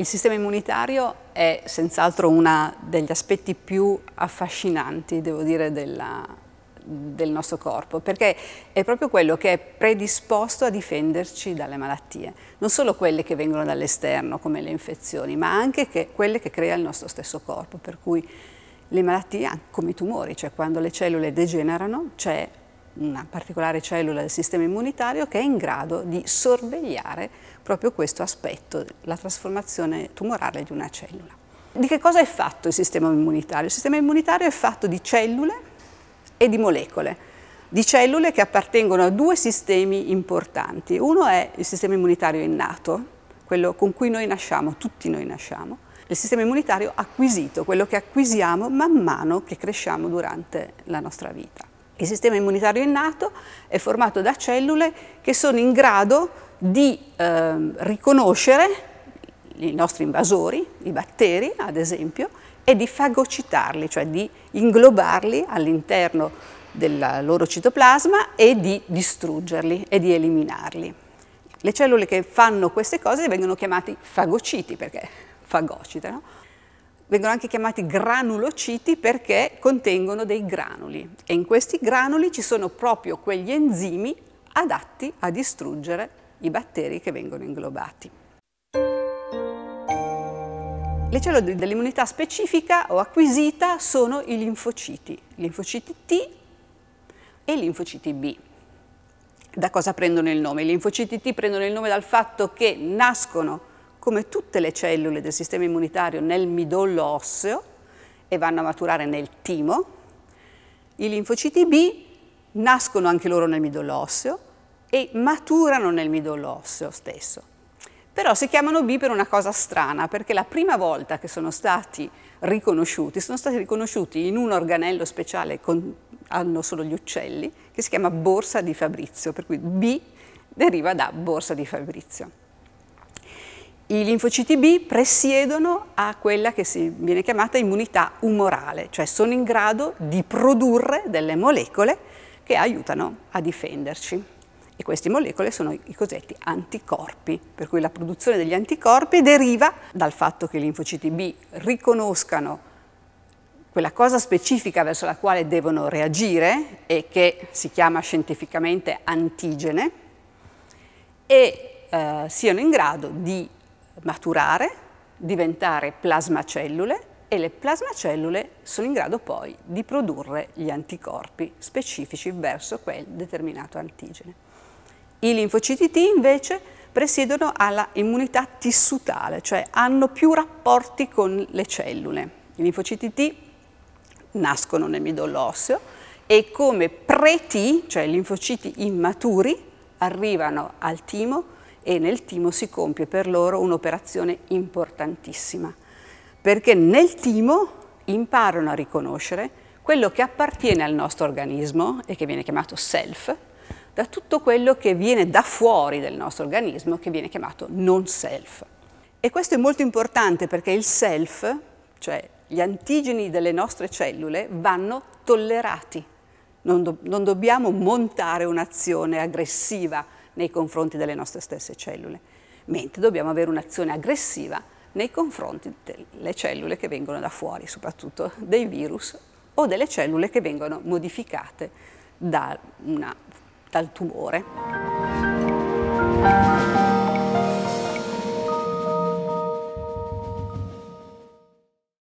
Il sistema immunitario è senz'altro uno degli aspetti più affascinanti, devo dire, della, del nostro corpo, perché è proprio quello che è predisposto a difenderci dalle malattie, non solo quelle che vengono dall'esterno come le infezioni, ma anche che quelle che crea il nostro stesso corpo, per cui le malattie, come i tumori, cioè quando le cellule degenerano, c'è una particolare cellula del sistema immunitario che è in grado di sorvegliare proprio questo aspetto, la trasformazione tumorale di una cellula. Di che cosa è fatto il sistema immunitario? Il sistema immunitario è fatto di cellule e di molecole, di cellule che appartengono a due sistemi importanti. Uno è il sistema immunitario innato, quello con cui noi nasciamo, tutti noi nasciamo, il sistema immunitario acquisito, quello che acquisiamo man mano che cresciamo durante la nostra vita. Il sistema immunitario innato è formato da cellule che sono in grado di eh, riconoscere i nostri invasori, i batteri ad esempio, e di fagocitarli, cioè di inglobarli all'interno del loro citoplasma e di distruggerli e di eliminarli. Le cellule che fanno queste cose vengono chiamate fagociti perché fagocitano vengono anche chiamati granulociti perché contengono dei granuli e in questi granuli ci sono proprio quegli enzimi adatti a distruggere i batteri che vengono inglobati. Le cellule dell'immunità specifica o acquisita sono i linfociti, linfociti T e linfociti B. Da cosa prendono il nome? I linfociti T prendono il nome dal fatto che nascono come tutte le cellule del sistema immunitario nel midollo osseo e vanno a maturare nel timo. I linfociti B nascono anche loro nel midollo osseo e maturano nel midollo osseo stesso. Però si chiamano B per una cosa strana, perché la prima volta che sono stati riconosciuti, sono stati riconosciuti in un organello speciale che hanno solo gli uccelli, che si chiama borsa di Fabrizio, per cui B deriva da borsa di Fabrizio. I linfociti B presiedono a quella che viene chiamata immunità umorale, cioè sono in grado di produrre delle molecole che aiutano a difenderci. E queste molecole sono i cosiddetti anticorpi, per cui la produzione degli anticorpi deriva dal fatto che i linfociti B riconoscano quella cosa specifica verso la quale devono reagire e che si chiama scientificamente antigene e eh, siano in grado di maturare, diventare plasmacellule e le plasmacellule sono in grado poi di produrre gli anticorpi specifici verso quel determinato antigene. I linfociti T invece presiedono alla immunità tissutale, cioè hanno più rapporti con le cellule. I linfociti T nascono nel midollo osseo e come pre-T, cioè linfociti immaturi, arrivano al timo e nel timo si compie per loro un'operazione importantissima, perché nel timo imparano a riconoscere quello che appartiene al nostro organismo e che viene chiamato self, da tutto quello che viene da fuori del nostro organismo, che viene chiamato non self. E questo è molto importante perché il self, cioè gli antigeni delle nostre cellule, vanno tollerati. Non, do non dobbiamo montare un'azione aggressiva nei confronti delle nostre stesse cellule, mentre dobbiamo avere un'azione aggressiva nei confronti delle cellule che vengono da fuori, soprattutto dei virus o delle cellule che vengono modificate da una, dal tumore.